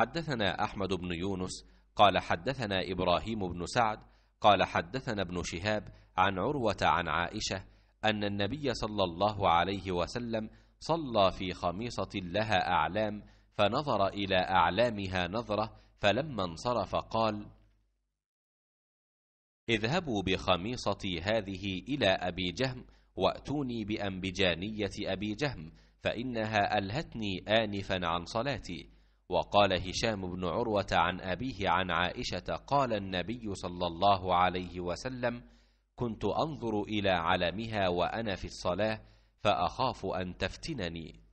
حدثنا أحمد بن يونس قال حدثنا إبراهيم بن سعد قال حدثنا ابن شهاب عن عروة عن عائشة أن النبي صلى الله عليه وسلم صلى في خميصة لها أعلام فنظر إلى أعلامها نظرة فلما انصرف قال اذهبوا بخميصتي هذه إلى أبي جهم وأتوني بأنبجانية أبي جهم فإنها ألهتني آنفا عن صلاتي وقال هشام بن عروه عن ابيه عن عائشه قال النبي صلى الله عليه وسلم كنت انظر الى علمها وانا في الصلاه فاخاف ان تفتنني